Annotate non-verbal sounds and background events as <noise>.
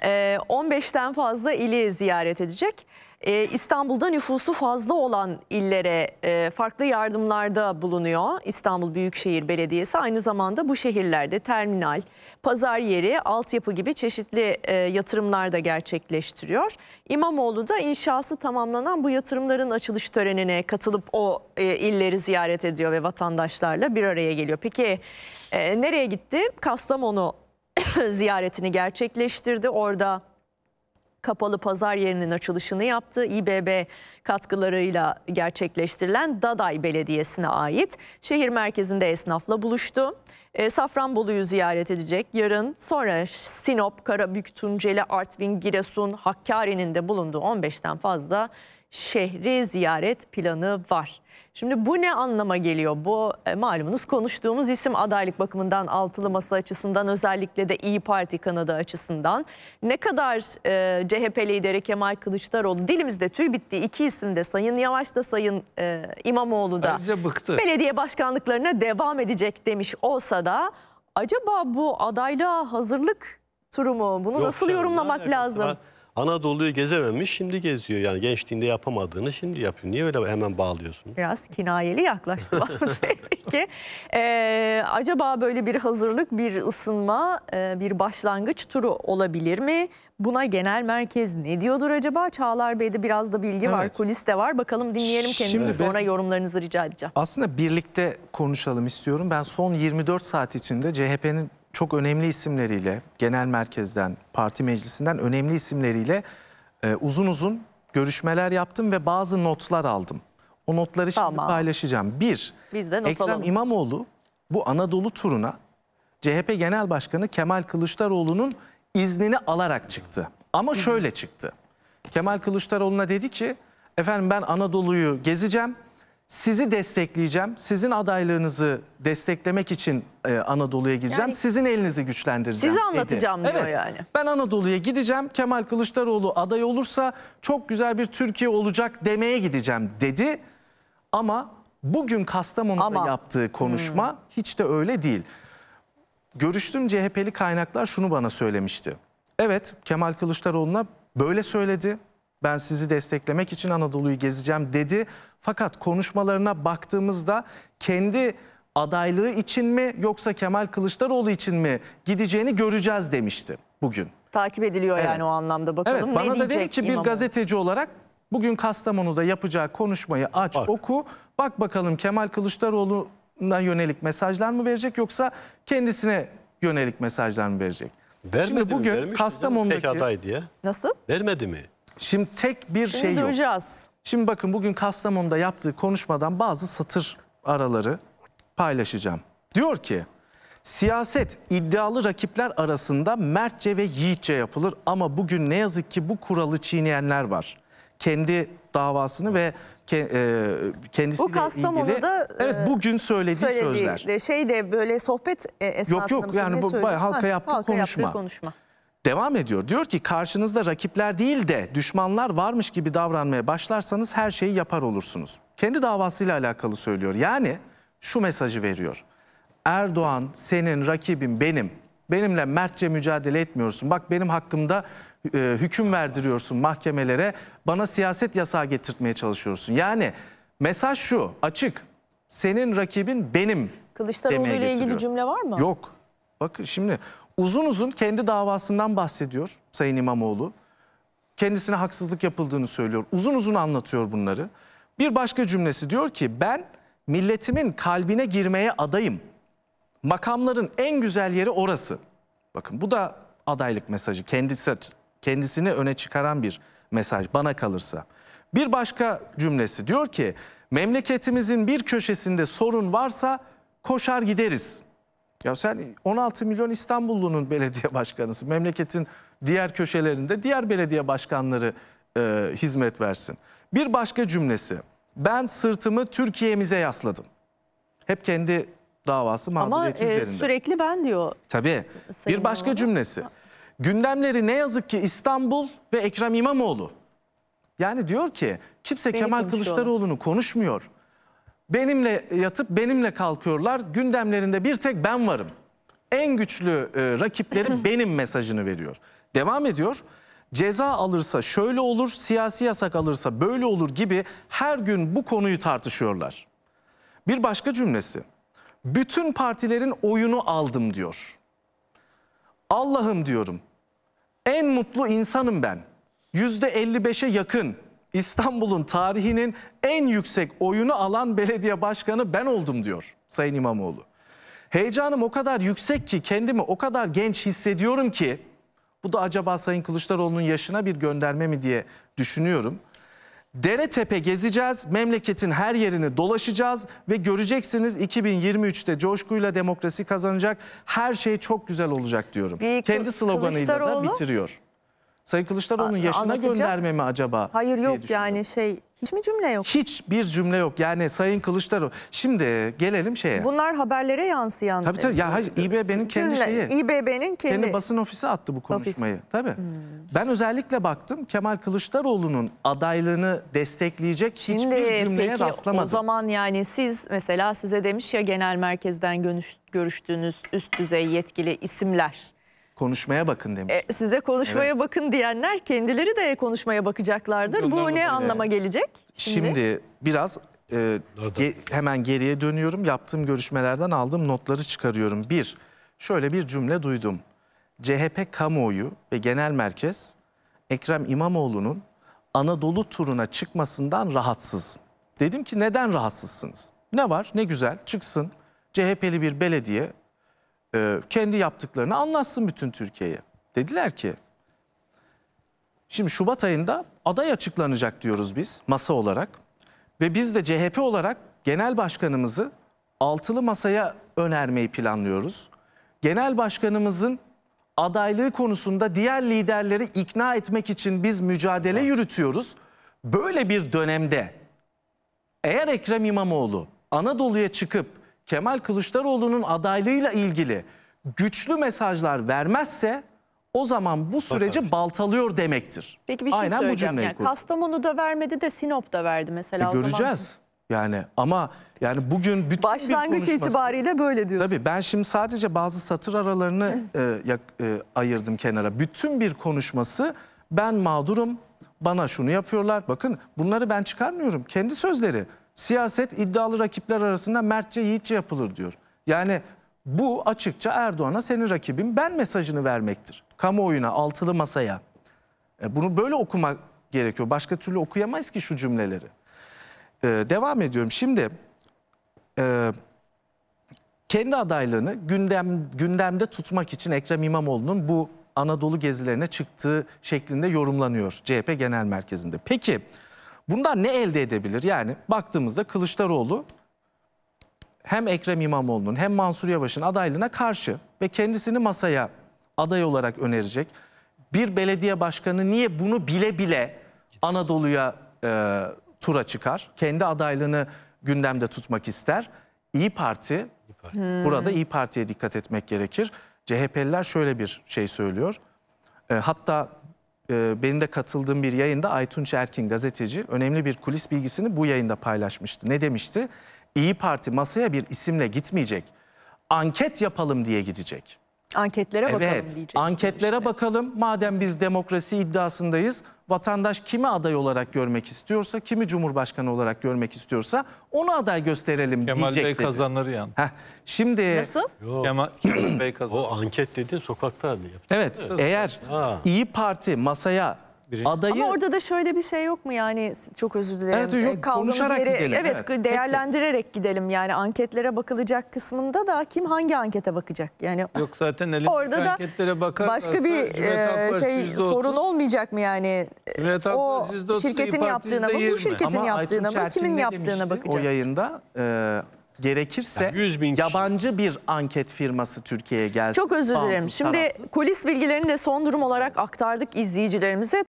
15'ten ee, fazla ili ziyaret edecek. Ee, İstanbul'da nüfusu fazla olan illere e, farklı yardımlarda bulunuyor İstanbul Büyükşehir Belediyesi. Aynı zamanda bu şehirlerde terminal, pazar yeri, altyapı gibi çeşitli e, yatırımlar da gerçekleştiriyor. İmamoğlu da inşası tamamlanan bu yatırımların açılış törenine katılıp o e, illeri ziyaret ediyor ve vatandaşlarla bir araya geliyor. Peki nereye gitti? Kastamonu ziyaretini gerçekleştirdi. Orada kapalı pazar yerinin açılışını yaptı. İBB katkılarıyla gerçekleştirilen Daday Belediyesi'ne ait şehir merkezinde esnafla buluştu. E, Safranbolu'yu ziyaret edecek. Yarın sonra Sinop, Karabük, Tunceli, Artvin, Giresun, Hakkari'nin de bulunduğu 15'ten fazla şehri ziyaret planı var. Şimdi bu ne anlama geliyor? Bu e, malumunuz konuştuğumuz isim adaylık bakımından altılı masa açısından özellikle de İyi Parti kanadı açısından. Ne kadar e, CHP lideri Kemal Kılıçdaroğlu dilimizde tüy bitti iki isim de Sayın Yavaş da Sayın e, İmamoğlu da Ayrıca bıktı. belediye başkanlıklarına devam edecek demiş olsa da acaba bu adaylığa hazırlık turu mu? Bunu Yok nasıl yorumlamak lazım? Evet. Anadolu'yu gezememiş şimdi geziyor. Yani gençliğinde yapamadığını şimdi yapıyor. Niye öyle hemen bağlıyorsun? Biraz kinayeli yaklaştı <laughs> Peki ee, acaba böyle bir hazırlık, bir ısınma, e, bir başlangıç turu olabilir mi? Buna genel merkez ne diyordur acaba? Çağlar Bey'de biraz da bilgi evet. var, kulis de var. Bakalım dinleyelim kendimizi sonra yorumlarınızı rica edeceğim. Aslında birlikte konuşalım istiyorum. Ben son 24 saat içinde CHP'nin çok önemli isimleriyle, genel merkezden, parti meclisinden önemli isimleriyle e, uzun uzun görüşmeler yaptım ve bazı notlar aldım. O notları şimdi paylaşacağım. Bir, Biz de not Ekrem alalım. İmamoğlu bu Anadolu turuna CHP Genel Başkanı Kemal Kılıçdaroğlu'nun iznini alarak çıktı. Ama şöyle çıktı. Kemal Kılıçdaroğlu'na dedi ki efendim ben Anadolu'yu gezeceğim sizi destekleyeceğim. Sizin adaylığınızı desteklemek için e, Anadolu'ya gideceğim. Yani, Sizin elinizi güçlendireceğim. Sizi anlatacağım dedi. diyor evet, yani. Ben Anadolu'ya gideceğim. Kemal Kılıçdaroğlu aday olursa çok güzel bir Türkiye olacak demeye gideceğim dedi. Ama bugün Kastamonu'da Ama, yaptığı konuşma hmm. hiç de öyle değil. Görüştüğüm CHP'li kaynaklar şunu bana söylemişti. Evet Kemal Kılıçdaroğlu'na böyle söyledi ben sizi desteklemek için Anadolu'yu gezeceğim dedi. Fakat konuşmalarına baktığımızda kendi adaylığı için mi yoksa Kemal Kılıçdaroğlu için mi gideceğini göreceğiz demişti bugün. Takip ediliyor evet. yani o anlamda bakalım evet, bana ne da dedi ki İmamoğlu? bir gazeteci olarak bugün Kastamonu'da yapacağı konuşmayı aç bak. oku bak bakalım Kemal Kılıçdaroğlu'na yönelik mesajlar mı verecek yoksa kendisine yönelik mesajlar mı verecek? Vermedi Şimdi bugün mi? Kastamonu'daki tek aday diye. Nasıl? Vermedi mi? Şimdi tek bir şey yok. Şimdi bakın bugün Kastamonu'da yaptığı konuşmadan bazı satır araları paylaşacağım. Diyor ki siyaset iddialı rakipler arasında mertçe ve yiğitçe yapılır ama bugün ne yazık ki bu kuralı çiğneyenler var. Kendi davasını ve ke, e, kendisiyle bu Kastamonu'da, da Evet e, bugün söylediği, söylediği sözler. Şey de böyle sohbet esnasında Yok yok yani bu halka, yaptığı, konuşma. yaptığı konuşma. Devam ediyor. Diyor ki karşınızda rakipler değil de düşmanlar varmış gibi davranmaya başlarsanız her şeyi yapar olursunuz. Kendi davasıyla alakalı söylüyor. Yani şu mesajı veriyor. Erdoğan senin rakibin benim. Benimle mertçe mücadele etmiyorsun. Bak benim hakkımda e, hüküm verdiriyorsun mahkemelere. Bana siyaset yasağı getirtmeye çalışıyorsun. Yani mesaj şu açık. Senin rakibin benim Kılıçdaroğlu ile ilgili cümle var mı? Yok. Bakın şimdi uzun uzun kendi davasından bahsediyor Sayın İmamoğlu. Kendisine haksızlık yapıldığını söylüyor. Uzun uzun anlatıyor bunları. Bir başka cümlesi diyor ki ben milletimin kalbine girmeye adayım. Makamların en güzel yeri orası. Bakın bu da adaylık mesajı. Kendisi, kendisini öne çıkaran bir mesaj bana kalırsa. Bir başka cümlesi diyor ki memleketimizin bir köşesinde sorun varsa koşar gideriz. Ya sen 16 milyon İstanbullunun belediye başkanısın. Memleketin diğer köşelerinde diğer belediye başkanları e, hizmet versin. Bir başka cümlesi. Ben sırtımı Türkiye'mize yasladım. Hep kendi davası mağduriyeti Ama, e, üzerinde. Ama sürekli ben diyor. Tabii. Sayın bir başka Hanım. cümlesi. Gündemleri ne yazık ki İstanbul ve Ekrem İmamoğlu. Yani diyor ki kimse Beni Kemal Kılıçdaroğlu'nu konuşmuyor benimle yatıp benimle kalkıyorlar. Gündemlerinde bir tek ben varım. En güçlü e, rakipleri <laughs> benim mesajını veriyor. Devam ediyor. Ceza alırsa şöyle olur, siyasi yasak alırsa böyle olur gibi her gün bu konuyu tartışıyorlar. Bir başka cümlesi. Bütün partilerin oyunu aldım diyor. Allah'ım diyorum. En mutlu insanım ben. 55'e yakın. İstanbul'un tarihinin en yüksek oyunu alan belediye başkanı ben oldum diyor Sayın İmamoğlu. Heyecanım o kadar yüksek ki kendimi o kadar genç hissediyorum ki bu da acaba Sayın Kılıçdaroğlu'nun yaşına bir gönderme mi diye düşünüyorum. Dere tepe gezeceğiz, memleketin her yerini dolaşacağız ve göreceksiniz 2023'te coşkuyla demokrasi kazanacak, her şey çok güzel olacak diyorum. Bir Kendi sloganıyla da bitiriyor. Sayın Kılıçdaroğlu'nun yaşına anlatacak. gönderme mi acaba? Hayır yok yani şey hiç mi cümle yok? Hiçbir cümle yok. Yani Sayın Kılıçdaroğlu. Şimdi gelelim şeye. Bunlar haberlere yansıyan. Tabii tabii. Ya hayır e, İBB'nin kendi cümle, şeyi. İBB'nin kendi. Kendi basın ofisi attı bu konuşmayı. Ofis. Tabii. Hmm. Ben özellikle baktım Kemal Kılıçdaroğlu'nun adaylığını destekleyecek Şimdi, hiçbir cümleye peki, rastlamadım. O zaman yani siz mesela size demiş ya genel merkezden görüştüğünüz üst düzey yetkili isimler konuşmaya bakın demiş. E, size konuşmaya evet. bakın diyenler kendileri de konuşmaya bakacaklardır. Bundan Bu ne bakın, anlama evet. gelecek? Şimdi, şimdi biraz e, ge hemen geriye dönüyorum. Yaptığım görüşmelerden aldığım notları çıkarıyorum. Bir, şöyle bir cümle duydum. CHP kamuoyu ve genel merkez Ekrem İmamoğlu'nun Anadolu turuna çıkmasından rahatsız. Dedim ki neden rahatsızsınız? Ne var ne güzel çıksın CHP'li bir belediye e, kendi yaptıklarını anlatsın bütün Türkiye'ye. Dediler ki şimdi Şubat ayında aday açıklanacak diyoruz biz masa olarak ve biz de CHP olarak genel başkanımızı altılı masaya önermeyi planlıyoruz. Genel başkanımızın adaylığı konusunda diğer liderleri ikna etmek için biz mücadele yürütüyoruz. Böyle bir dönemde eğer Ekrem İmamoğlu Anadolu'ya çıkıp Kemal Kılıçdaroğlu'nun adaylığıyla ilgili güçlü mesajlar vermezse o zaman bu süreci Bakar. baltalıyor demektir. Peki bir şey Aynen söyleyeceğim. bu cümleyi yani, Kastamonu da vermedi de Sinop da verdi mesela. E, göreceğiz. Zaman... Yani ama yani bugün bütün başlangıç bir itibariyle böyle diyorsun. Tabii ben şimdi sadece bazı satır aralarını <laughs> e, e, ayırdım kenara. Bütün bir konuşması ben mağdurum, bana şunu yapıyorlar. Bakın bunları ben çıkarmıyorum. Kendi sözleri siyaset iddialı rakipler arasında mertçe yiğitçe yapılır diyor. Yani bu açıkça Erdoğan'a senin rakibin ben mesajını vermektir. Kamuoyuna, altılı masaya. E, bunu böyle okumak gerekiyor. Başka türlü okuyamayız ki şu cümleleri. E, devam ediyorum. Şimdi e, kendi adaylığını gündem, gündemde tutmak için Ekrem İmamoğlu'nun bu Anadolu gezilerine çıktığı şeklinde yorumlanıyor CHP Genel Merkezi'nde. Peki... Bundan ne elde edebilir? Yani baktığımızda Kılıçdaroğlu hem Ekrem İmamoğlu'nun hem Mansur Yavaş'ın adaylığına karşı ve kendisini masaya aday olarak önerecek. Bir belediye başkanı niye bunu bile bile Anadolu'ya e, tura çıkar? Kendi adaylığını gündemde tutmak ister. İyi Parti, hmm. burada İyi Parti'ye dikkat etmek gerekir. CHP'liler şöyle bir şey söylüyor. E, hatta ee, benim de katıldığım bir yayında Aytunç Erkin gazeteci önemli bir kulis bilgisini bu yayında paylaşmıştı. Ne demişti? İyi Parti masaya bir isimle gitmeyecek. Anket yapalım diye gidecek. Anketlere evet, bakalım diyecek. Anketlere işte. bakalım. Madem biz demokrasi iddiasındayız, vatandaş kimi aday olarak görmek istiyorsa, kimi cumhurbaşkanı olarak görmek istiyorsa onu aday gösterelim Kemal diyecek. Kemal Bey dedi. kazanır yani. Heh, şimdi Nasıl? Kemal, Kemal Bey kazanır. O anket dedi, sokakta yaptı. Evet, eğer ha. İyi Parti masaya Birinci. Adayı... Ama orada da şöyle bir şey yok mu yani çok özür dilerim. Evet, yok, evet, konuşarak yeri, gidelim. Evet, evet değerlendirerek peki. gidelim yani anketlere bakılacak kısmında da kim hangi ankete bakacak? Yani Yok zaten <laughs> elin orada da anketlere bakarsa başka bir e, şey %30. sorun olmayacak mı yani? Cumhuriyet o şirketin yaptığına mı bu şirketin yaptığına mı kimin yaptığına demişti, O yayında e, gerekirse yani 100 bin yabancı bir anket firması Türkiye'ye gelsin. Çok özür dilerim. Şimdi tarafsız. kulis bilgilerini de son durum olarak aktardık izleyicilerimize.